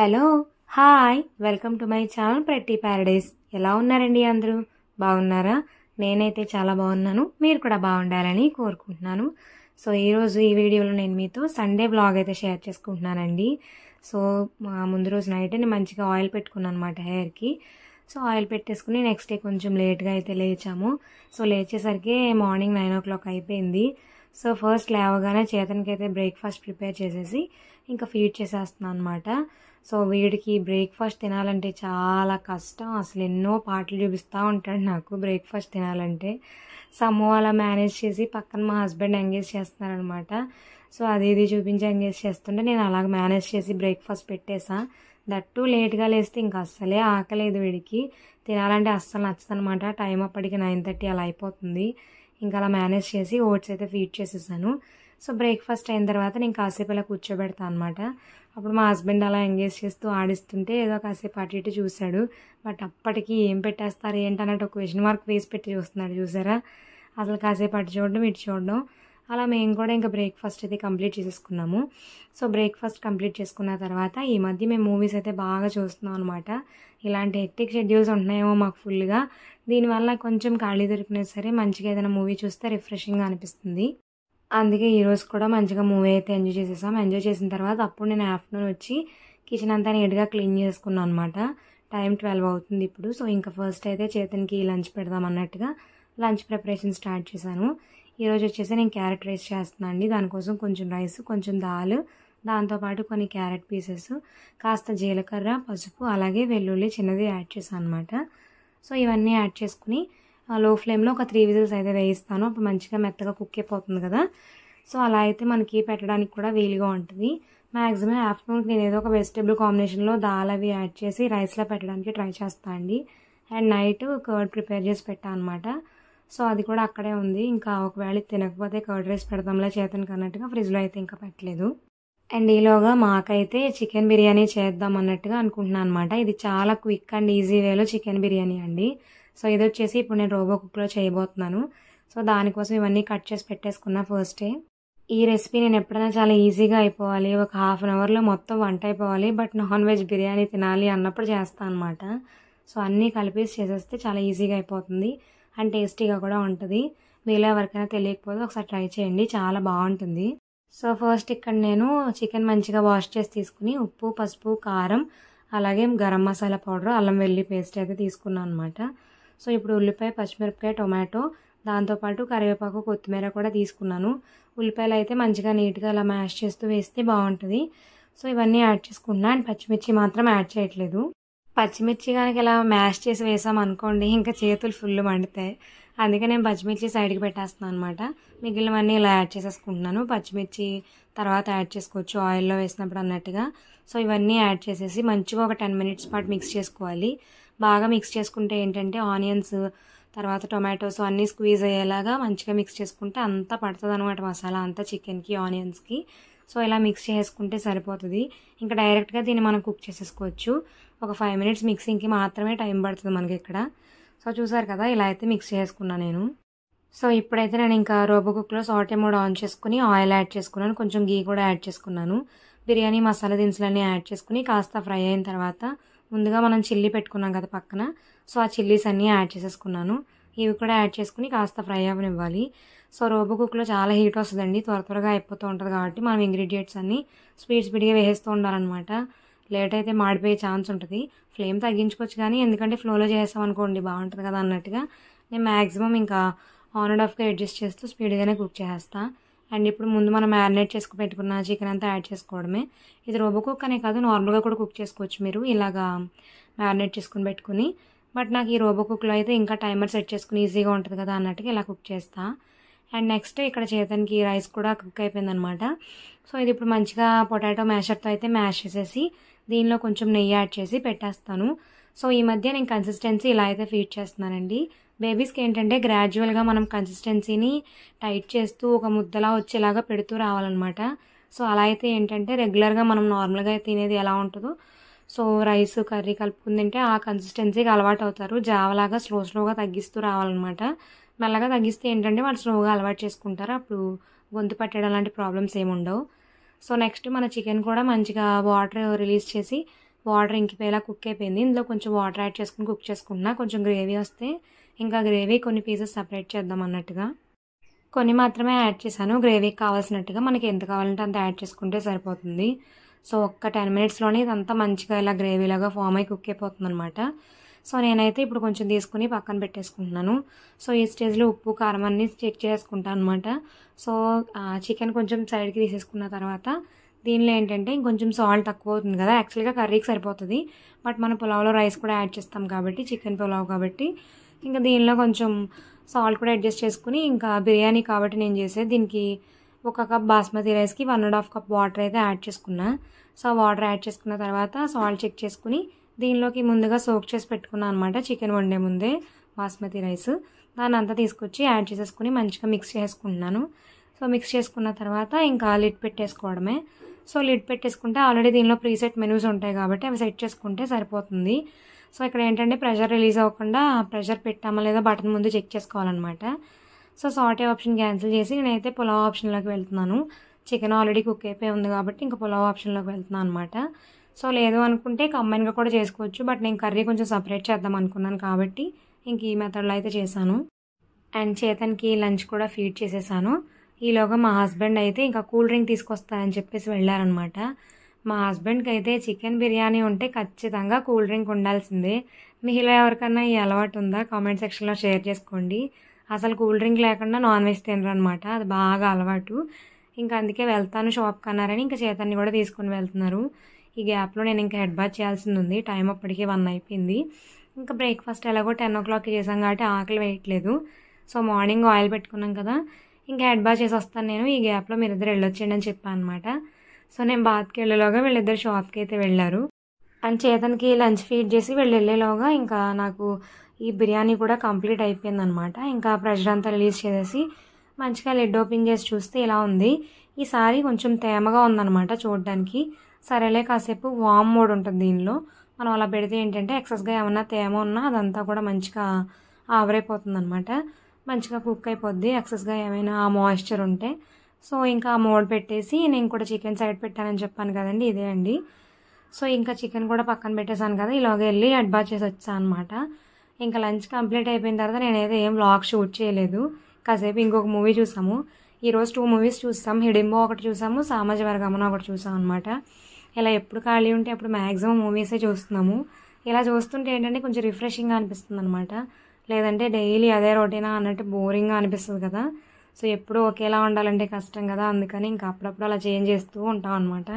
hello hi welcome to my channel ప్రతి paradise ఎలా ఉన్నారండి అందరూ బాగున్నారా నేనైతే చాలా బాగున్నాను మీరు కూడా బాగుండాలని కోరుకుంటున్నాను సో ఈరోజు ఈ వీడియోలో నేను మీతో సండే బ్లాగ్ అయితే షేర్ చేసుకుంటున్నానండి సో ముందు రోజు నైట్ నేను మంచిగా ఆయిల్ పెట్టుకున్నాను అనమాట హెయిర్కి సో ఆయిల్ పెట్టేసుకుని నెక్స్ట్ డే కొంచెం లేట్గా అయితే లేచాము సో లేచేసరికి మార్నింగ్ నైన్ ఓ క్లాక్ అయిపోయింది సో ఫస్ట్ లేవగానే చేతనికైతే బ్రేక్ఫాస్ట్ ప్రిపేర్ చేసేసి ఇంకా ఫీడ్ చేసేస్తున్నాను అనమాట సో వీడికి బ్రేక్ఫాస్ట్ తినాలంటే చాలా కష్టం అసలు ఎన్నో పాటలు చూపిస్తూ ఉంటాడు నాకు బ్రేక్ఫాస్ట్ తినాలంటే సమ్మో అలా మేనేజ్ చేసి పక్కన మా హస్బెండ్ ఎంగేజ్ చేస్తున్నారనమాట సో అది ఇది చూపించి ఎంగేజ్ చేస్తుంటే నేను అలాగ మేనేజ్ చేసి బ్రేక్ఫాస్ట్ పెట్టేసా దట్టు లేట్గా లేస్తే ఇంకా అస్సలే ఆకలేదు వీడికి తినాలంటే అస్సలు నచ్చదనమాట టైం అప్పటికి నైన్ థర్టీ అలా అయిపోతుంది ఇంకా అలా మేనేజ్ చేసి ఓట్స్ అయితే ఫీడ్ చేసేసాను సో బ్రేక్ఫాస్ట్ అయిన తర్వాత నేను కాసేపు అలా కూర్చోబెడతా అనమాట అప్పుడు మా హస్బెండ్ అలా ఎంగేజ్ చేస్తూ ఆడిస్తుంటే ఏదో కాసేపు అటు ఇటు చూశాడు బట్ అప్పటికి ఏం పెట్టేస్తారు ఏంటన్నట్టు ఒక క్వశ్చన్ మార్క్ వేసి పెట్టి చూస్తున్నాడు చూసారా అసలు కాసేపు అటు చూడడం ఇటు చూడడం అలా మేము కూడా ఇంకా బ్రేక్ఫాస్ట్ అయితే కంప్లీట్ చేసేసుకున్నాము సో బ్రేక్ఫాస్ట్ కంప్లీట్ చేసుకున్న తర్వాత ఈ మధ్య మేము మూవీస్ అయితే బాగా చూస్తున్నాం అనమాట ఇలాంటి హెక్టిక్ షెడ్యూల్స్ ఉంటున్నాయేమో మాకు ఫుల్గా దీనివల్ల కొంచెం ఖాళీ దొరికినా సరే మంచిగా ఏదైనా మూవీ చూస్తే రిఫ్రెషింగ్గా అనిపిస్తుంది అందుకే ఈరోజు కూడా మంచిగా మూవీ అయితే ఎంజాయ్ చేసేసాం ఎంజాయ్ చేసిన తర్వాత అప్పుడు నేను ఆఫ్టర్నూన్ వచ్చి కిచెన్ అంతా నీట్గా క్లీన్ చేసుకున్నాను అనమాట టైం ట్వెల్వ్ అవుతుంది ఇప్పుడు సో ఇంకా ఫస్ట్ అయితే చేతనికి లంచ్ పెడదాం అన్నట్టుగా లంచ్ ప్రిపరేషన్ స్టార్ట్ చేశాను ఈరోజు వచ్చేసి నేను క్యారెట్ రైస్ చేస్తున్నాను అండి దానికోసం కొంచెం రైస్ కొంచెం దాల్ దాంతోపాటు కొన్ని క్యారెట్ పీసెస్ కాస్త జీలకర్ర పసుపు అలాగే వెల్లుల్లి చిన్నది యాడ్ చేశాను అనమాట సో ఇవన్నీ యాడ్ చేసుకుని లో ఫ్లేమ్లో ఒక త్రీ విజిల్స్ అయితే వేయిస్తాను అప్పుడు మంచిగా మెత్తగా కుక్ అయిపోతుంది కదా సో అలా అయితే మనకి పెట్టడానికి కూడా వీలుగా ఉంటుంది మ్యాక్సిమం ఆఫ్టర్నూన్ నేను ఏదో ఒక వెజిటేబుల్ కాంబినేషన్లో దాల్ అవి యాడ్ చేసి రైస్లో పెట్టడానికి ట్రై చేస్తాను అండి అండ్ నైట్ కర్డ్ ప్రిపేర్ చేసి పెట్టాను అనమాట సో అది కూడా అక్కడే ఉంది ఇంకా ఒకవేళ తినకపోతే కర్డ్ రైస్ పెడతాంలా చేతనికి అన్నట్టుగా ఫ్రిడ్జ్లో అయితే ఇంకా పెట్టలేదు అండ్ ఈలోగా మాకైతే చికెన్ బిర్యానీ చేద్దాం అన్నట్టుగా అనుకుంటున్నాను అనమాట ఇది చాలా క్విక్ అండ్ ఈజీ వేలో చికెన్ బిర్యానీ అండి సో ఇది వచ్చేసి ఇప్పుడు నేను రోబో కుక్లో చేయబోతున్నాను సో దానికోసం ఇవన్నీ కట్ చేసి పెట్టేసుకున్నా ఫస్ట్ ఈ రెసిపీ నేను ఎప్పుడైనా చాలా ఈజీగా అయిపోవాలి ఒక హాఫ్ అన్ అవర్లో మొత్తం వంట అయిపోవాలి బట్ నాన్ వెజ్ బిర్యానీ తినాలి అన్నప్పుడు చేస్తాను అనమాట సో అన్నీ కలిపేసి చేసేస్తే చాలా ఈజీగా అయిపోతుంది అండ్ టేస్టీగా కూడా ఉంటుంది మీలో ఎవరికైనా తెలియకపోతే ఒకసారి ట్రై చేయండి చాలా బాగుంటుంది సో ఫస్ట్ ఇక్కడ నేను చికెన్ మంచిగా వాష్ చేసి తీసుకుని ఉప్పు పసుపు కారం అలాగే గరం మసాలా పౌడర్ అల్లం వెల్లి పేస్ట్ అయితే తీసుకున్నాను అనమాట సో ఇప్పుడు ఉల్లిపాయ పచ్చిమిరపకాయ టొమాటో దాంతోపాటు కరివేపాకు కొత్తిమీర కూడా తీసుకున్నాను ఉల్లిపాయలు అయితే మంచిగా నీట్గా అలా మ్యాష్ చేస్తూ వేస్తే బాగుంటుంది సో ఇవన్నీ యాడ్ చేసుకున్నా అండ్ పచ్చిమిర్చి మాత్రం యాడ్ చేయట్లేదు పచ్చిమిర్చి కనుక ఇలా మ్యాష్ చేసి వేసాం అనుకోండి ఇంకా చేతులు ఫుల్ మండుతాయి అందుకే నేను పచ్చిమిర్చి సైడ్కి పెట్టేస్తున్నాను అనమాట మిగిలినవన్నీ ఇలా యాడ్ చేసేసుకుంటున్నాను పచ్చిమిర్చి తర్వాత యాడ్ చేసుకోవచ్చు ఆయిల్లో వేసినప్పుడు అన్నట్టుగా సో ఇవన్నీ యాడ్ చేసేసి మంచిగా ఒక టెన్ మినిట్స్ పాటు మిక్స్ చేసుకోవాలి బాగా మిక్స్ చేసుకుంటే ఏంటంటే ఆనియన్స్ తర్వాత టొమాటోస్ అన్నీ స్క్వీజ్ అయ్యేలాగా మంచిగా మిక్స్ చేసుకుంటే అంతా పడుతుంది అనమాట మసాలా అంతా చికెన్కి ఆనియన్స్కి సో ఇలా మిక్స్ చేసుకుంటే సరిపోతుంది ఇంకా డైరెక్ట్గా దీన్ని మనం కుక్ చేసేసుకోవచ్చు ఒక ఫైవ్ మినిట్స్ మిక్సింగ్కి మాత్రమే టైం పడుతుంది మనకి ఇక్కడ సో చూసారు కదా ఇలా అయితే మిక్స్ చేసుకున్నాను నేను సో ఇప్పుడైతే నేను ఇంకా రోబో కుక్లో సాల్ట్ మూడు ఆన్ చేసుకుని ఆయిల్ యాడ్ చేసుకున్నాను కొంచెం గీ కూడా యాడ్ చేసుకున్నాను బిర్యానీ మసాలా దినుసులన్నీ యాడ్ చేసుకుని కాస్త ఫ్రై అయిన తర్వాత ముందుగా మనం చిల్లీ పెట్టుకున్నాం కదా పక్కన సో ఆ చిల్లీస్ అన్నీ యాడ్ చేసేసుకున్నాను ఇవి కూడా యాడ్ చేసుకుని కాస్త ఫ్రై అవ్వనివ్వాలి సో రోబో కుక్లో చాలా హీట్ వస్తుందండి త్వర త్వరగా అయిపోతూ ఉంటుంది కాబట్టి మనం ఇంగ్రీడియంట్స్ అన్నీ స్పీడ్ స్పీడ్గా వేసేస్తూ ఉండాలన్నమాట లేట్ అయితే మాడిపోయే ఛాన్స్ ఉంటుంది ఫ్లేమ్ తగ్గించుకోవచ్చు కానీ ఎందుకంటే ఫ్లోలో చేస్తాం అనుకోండి బాగుంటుంది కదా అన్నట్టుగా నేను మ్యాక్సిమం ఇంకా ఆన్ అండ్ ఆఫ్గా అడ్జస్ట్ చేస్తూ స్పీడ్గానే కుక్ చేసేస్తాను అండ్ ఇప్పుడు ముందు మనం మ్యారినేట్ చేసుకు పెట్టుకున్న చికెన్ అంతా యాడ్ చేసుకోవడమే ఇది రోబో కుక్ అనే కాదు నార్మల్గా కూడా కుక్ చేసుకోవచ్చు మీరు ఇలాగా మ్యారినేట్ చేసుకుని పెట్టుకుని బట్ నాకు ఈ రోబో కుక్లో అయితే ఇంకా టైమర్ సెట్ చేసుకుని ఈజీగా ఉంటుంది కదా అన్నట్టుగా ఇలా కుక్ చేస్తా అండ్ నెక్స్ట్ ఇక్కడ చేతనికి రైస్ కూడా కుక్ అయిపోయింది అనమాట సో ఇది ఇప్పుడు మంచిగా పొటాటో మ్యాషర్తో అయితే మ్యాష్ చేసేసి దీనిలో కొంచెం నెయ్యి యాడ్ చేసి పెట్టేస్తాను సో ఈ మధ్య నేను కన్సిస్టెన్సీ ఇలా అయితే ఫీడ్ చేస్తున్నానండి బేబీస్కి ఏంటంటే గ్రాడ్యువల్గా మనం కన్సిస్టెన్సీని టైట్ చేస్తూ ఒక ముద్దలా వచ్చేలాగా పెడుతూ రావాలన్నమాట సో అలా అయితే ఏంటంటే రెగ్యులర్గా మనం నార్మల్గా తినేది ఎలా ఉంటుందో సో రైస్ కర్రీ కలుపుకుని తింటే ఆ కన్సిస్టెన్సీకి అలవాటు అవుతారు జావలాగా స్లో స్లోగా తగ్గిస్తూ రావాలన్నమాట మెల్లగా తగ్గిస్తే ఏంటంటే వాళ్ళు స్లోగా అలవాటు చేసుకుంటారు అప్పుడు గొంతు పట్టడం లాంటి ప్రాబ్లమ్స్ ఏమి ఉండవు సో నెక్స్ట్ మన చికెన్ కూడా మంచిగా వాటర్ రిలీజ్ చేసి వాటర్ ఇంకిపోయేలా కుక్ అయిపోయింది ఇందులో కొంచెం వాటర్ యాడ్ చేసుకుని కుక్ చేసుకుంటున్నా కొంచెం గ్రేవీ వస్తే ఇంకా గ్రేవీ కొన్ని పీసెస్ సపరేట్ చేద్దాం అన్నట్టుగా కొన్ని మాత్రమే యాడ్ చేశాను గ్రేవీకి కావాల్సినట్టుగా మనకి ఎంత కావాలంటే అంత యాడ్ చేసుకుంటే సరిపోతుంది సో ఒక్క టెన్ మినిట్స్లోనే ఇదంతా మంచిగా ఇలా గ్రేవీలాగా ఫామ్ అయి కుక్ అయిపోతుంది అనమాట సో నేనైతే ఇప్పుడు కొంచెం తీసుకుని పక్కన పెట్టేసుకుంటున్నాను సో ఈ స్టేజ్లో ఉప్పు కారం అన్నీ చెక్ చేసుకుంటాను అనమాట సో చికెన్ కొంచెం సైడ్కి తీసేసుకున్న తర్వాత దీనిలో ఏంటంటే కొంచెం సాల్ట్ తక్కువ అవుతుంది కదా యాక్చువల్గా కర్రీకి సరిపోతుంది బట్ మన పులావ్లో రైస్ కూడా యాడ్ చేస్తాం కాబట్టి చికెన్ పులావ్ కాబట్టి ఇంకా దీనిలో కొంచెం సాల్ట్ కూడా అడ్జస్ట్ చేసుకుని ఇంకా బిర్యానీ కాబట్టి నేను చేసే దీనికి ఒక కప్ బాస్మతి రైస్కి one and half cup water అయితే యాడ్ చేసుకున్నా సో వాటర్ యాడ్ చేసుకున్న తర్వాత సాల్ట్ చెక్ చేసుకుని దీనిలోకి ముందుగా సోక్ చేసి పెట్టుకున్నాను అనమాట చికెన్ వండే ముందే బాస్మతి రైస్ దాన్ని అంతా తీసుకొచ్చి యాడ్ చేసేసుకుని మంచిగా మిక్స్ చేసుకుంటున్నాను సో మిక్స్ చేసుకున్న తర్వాత ఇంకా లిట్ పెట్టేసుకోవడమే సో లిడ్ పెట్టేసుకుంటే ఆల్రెడీ దీనిలో ప్రీసెట్ మెనూస్ ఉంటాయి కాబట్టి అవి సెట్ చేసుకుంటే సరిపోతుంది సో ఇక్కడ ఏంటంటే ప్రెషర్ రిలీజ్ అవ్వకుండా ప్రెషర్ పెట్టామా లేదా బటన్ ముందు చెక్ చేసుకోవాలన్నమాట సో సాటే ఆప్షన్ క్యాన్సిల్ చేసి నేనైతే పులావ్ ఆప్షన్లోకి వెళ్తున్నాను చికెన్ ఆల్రెడీ కుక్ అయిపోయి ఉంది కాబట్టి ఇంకా పులావ్ ఆప్షన్లోకి వెళ్తున్నాను అనమాట సో లేదు అనుకుంటే కంబైన్గా కూడా చేసుకోవచ్చు బట్ నేను కర్రీ కొంచెం సపరేట్ చేద్దాం అనుకున్నాను కాబట్టి ఇంక ఈ మెథడ్లో అయితే చేశాను అండ్ చేతన్కి లంచ్ కూడా ఫీడ్ చేసేసాను ఈలోగా మా హస్బెండ్ అయితే ఇంకా కూల్ డ్రింక్ తీసుకొస్తానని చెప్పేసి వెళ్ళారనమాట మా హస్బెండ్కి అయితే చికెన్ బిర్యానీ ఉంటే ఖచ్చితంగా కూల్ డ్రింక్ ఉండాల్సిందే మీలో ఎవరికన్నా ఈ అలవాటు ఉందా కామెంట్ సెక్షన్లో షేర్ చేసుకోండి అసలు కూల్ డ్రింక్ లేకుండా నాన్ వెజ్ తినరు అనమాట అది బాగా అలవాటు ఇంకా అందుకే వెళ్తాను షాప్కి అన్నారని ఇంకా చేతన్ని కూడా తీసుకొని వెళ్తున్నారు ఈ గ్యాప్లో నేను ఇంకా హెడ్ బాత్ చేయాల్సింది ఉంది టైం అప్పటికే వన్ అయిపోయింది ఇంకా బ్రేక్ఫాస్ట్ ఎలాగో టెన్ ఓ క్లాక్కి చేసాం కాబట్టి ఆకలి వేయట్లేదు సో మార్నింగ్ ఆయిల్ పెట్టుకున్నాం కదా ఇంకా హెడ్ బాగా చేసి వస్తాను నేను ఈ గ్యాప్లో మీరిద్దరు వెళ్ళొచ్చేయండి అని చెప్పాను అనమాట సో నేను బాత్కి వెళ్ళేలోగా వీళ్ళిద్దరు షాప్కి అయితే వెళ్ళారు అండ్ చేతనికి లంచ్ ఫీడ్ చేసి వీళ్ళు వెళ్ళేలోగా ఇంకా నాకు ఈ బిర్యానీ కూడా కంప్లీట్ అయిపోయింది అనమాట ఇంకా ప్రెషర్ అంతా రిలీజ్ చేసేసి మంచిగా లెడ్ ఓపెన్ చేసి చూస్తే ఇలా ఉంది ఈ కొంచెం తేమగా ఉందన్నమాట చూడడానికి సరేలే కాసేపు వామ్ మోడ్ ఉంటుంది దీనిలో మనం అలా పెడితే ఏంటంటే ఎక్సెస్గా ఏమన్నా తేమ ఉన్నా అదంతా కూడా మంచిగా ఆవరైపోతుంది అనమాట మంచిగా కుక్ అయిపోద్ది ఎక్సెస్గా ఏమైనా మాయిశ్చర్ ఉంటే సో ఇంకా మోడ్ పెట్టేసి నేను కూడా చికెన్ సైడ్ పెట్టానని చెప్పాను కదండి ఇదే అండి సో ఇంకా చికెన్ కూడా పక్కన పెట్టేశాను కదా ఇలాగ వెళ్ళి అడ్బా చేసి వచ్చాను అనమాట ఇంకా లంచ్ కంప్లీట్ అయిపోయిన తర్వాత నేనైతే ఏం వ్లాగ్ షూట్ చేయలేదు కాసేపు ఇంకొక మూవీ చూసాము ఈరోజు టూ మూవీస్ చూస్తాం హిడింబో ఒకటి చూసాము సామాజిక వర్గమన ఒకటి చూసాం అనమాట ఇలా ఎప్పుడు ఖాళీ ఉంటే అప్పుడు మ్యాక్సిమం మూవీసే చూస్తున్నాము ఇలా చూస్తుంటే ఏంటంటే కొంచెం రిఫ్రెషింగ్గా అనిపిస్తుంది అనమాట లేదంటే డైలీ అదే రొటీనా అన్నట్టు బోరింగ్గా అనిపిస్తుంది కదా సో ఎప్పుడూ ఒకేలా ఉండాలంటే కష్టం కదా అందుకని ఇంకా అప్పుడప్పుడు అలా చేంజ్ చేస్తూ ఉంటాం అనమాట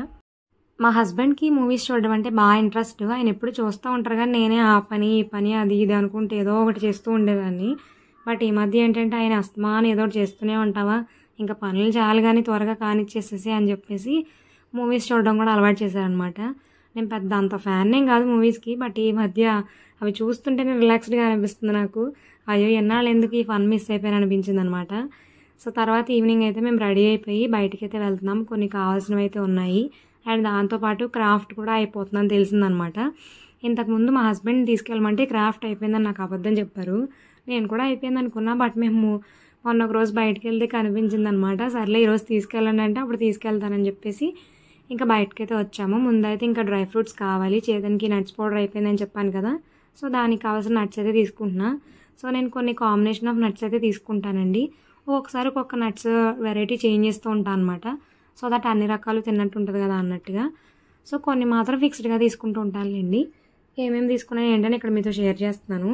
మా హస్బెండ్కి మూవీస్ చూడడం అంటే బాగా ఇంట్రెస్ట్ ఆయన ఎప్పుడు చూస్తూ ఉంటారు కానీ నేనే ఆ పని ఈ పని అది ఇది అనుకుంటే ఏదో ఒకటి చేస్తూ ఉండేదాన్ని బట్ ఈ మధ్య ఏంటంటే ఆయన అస్తమాన్ ఏదో ఒకటి చేస్తూనే ఉంటావా ఇంకా పనులు చాలు కానీ త్వరగా కానిచ్చేసేసి అని చెప్పేసి మూవీస్ చూడడం కూడా అలవాటు చేశారనమాట నేను పెద్ద అంత ఫ్యాన్ ఏం కాదు మూవీస్కి బట్ ఈ మధ్య అవి చూస్తుంటేనే రిలాక్స్డ్గా అనిపిస్తుంది నాకు అయ్యో ఎన్నాళ్ళు ఎందుకు ఈ ఫన్ మిస్ అయిపోయాను అనిపించింది అనమాట సో తర్వాత ఈవినింగ్ అయితే మేము రెడీ అయిపోయి బయటికి అయితే వెళ్తున్నాం కొన్ని కావాల్సినవి అయితే ఉన్నాయి అండ్ దాంతోపాటు క్రాఫ్ట్ కూడా అయిపోతుందని తెలిసిందనమాట ఇంతకుముందు మా హస్బెండ్ తీసుకెళ్ళమంటే క్రాఫ్ట్ అయిపోయిందని నాకు అబద్ధం చెప్పారు నేను కూడా అయిపోయింది అనుకున్నా బట్ మేము మొన్న ఒక రోజు బయటకు వెళ్తే కనిపించింది అనమాట సర్లే ఈరోజు తీసుకెళ్ళండి అంటే అప్పుడు తీసుకెళ్తానని చెప్పేసి ఇంకా బయటకైతే వచ్చాము ముందైతే ఇంకా డ్రై ఫ్రూట్స్ కావాలి చేతనికి నట్స్ పౌడర్ అయిపోయిందని చెప్పాను కదా సో దానికి కావాల్సిన నట్స్ అయితే తీసుకుంటున్నా సో నేను కొన్ని కాంబినేషన్ ఆఫ్ నట్స్ అయితే తీసుకుంటానండి ఒక్కొక్కసారి ఒక్కొక్క నట్స్ వెరైటీ చేంజ్ చేస్తూ ఉంటాను అనమాట సో దట్ అన్ని రకాలు తిన్నట్టు ఉంటుంది కదా అన్నట్టుగా సో కొన్ని మాత్రం ఫిక్స్డ్గా తీసుకుంటూ ఉంటానులేండి ఏమేమి తీసుకున్నాను ఏంటని ఇక్కడ మీతో షేర్ చేస్తున్నాను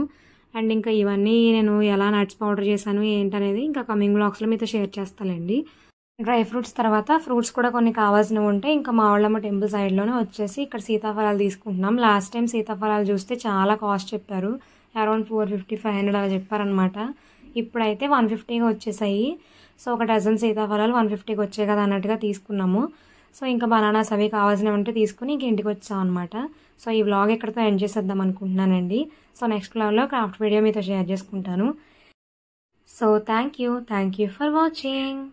అండ్ ఇంకా ఇవన్నీ నేను ఎలా నట్స్ పౌడర్ చేశాను ఏంటనేది ఇంకా కమింగ్ బ్లాక్స్లో మీతో షేర్ చేస్తానండి డ్రై ఫ్రూట్స్ తర్వాత ఫ్రూట్స్ కూడా కొన్ని కావాల్సినవి ఉంటే ఇంకా మావళ్ళమ్మ టెంపుల్ సైడ్లోనే వచ్చేసి ఇక్కడ సీతాఫలాలు తీసుకుంటున్నాం లాస్ట్ టైం సీతాఫలాలు చూస్తే చాలా కాస్ట్ చెప్పారు around four fifty five hundred అలా చెప్పారనమాట ఇప్పుడైతే వన్ ఫిఫ్టీగా వచ్చేసాయి సో ఒక డజన్ సీతాఫలాలు వన్ ఫిఫ్టీకి వచ్చాయి కదా అన్నట్టుగా తీసుకున్నాము సో ఇంకా బనానాస్ అవి కావాల్సినవి ఉంటే తీసుకుని ఇంక ఇంటికి వచ్చాం అనమాట సో ఈ వ్లాగ్ ఎక్కడితో ఎండ్ చేసేద్దాం అనుకుంటున్నానండి సో నెక్స్ట్ బ్లాగ్లో క్రాఫ్ట్ వీడియో మీతో షేర్ చేసుకుంటాను so thank you thank you for watching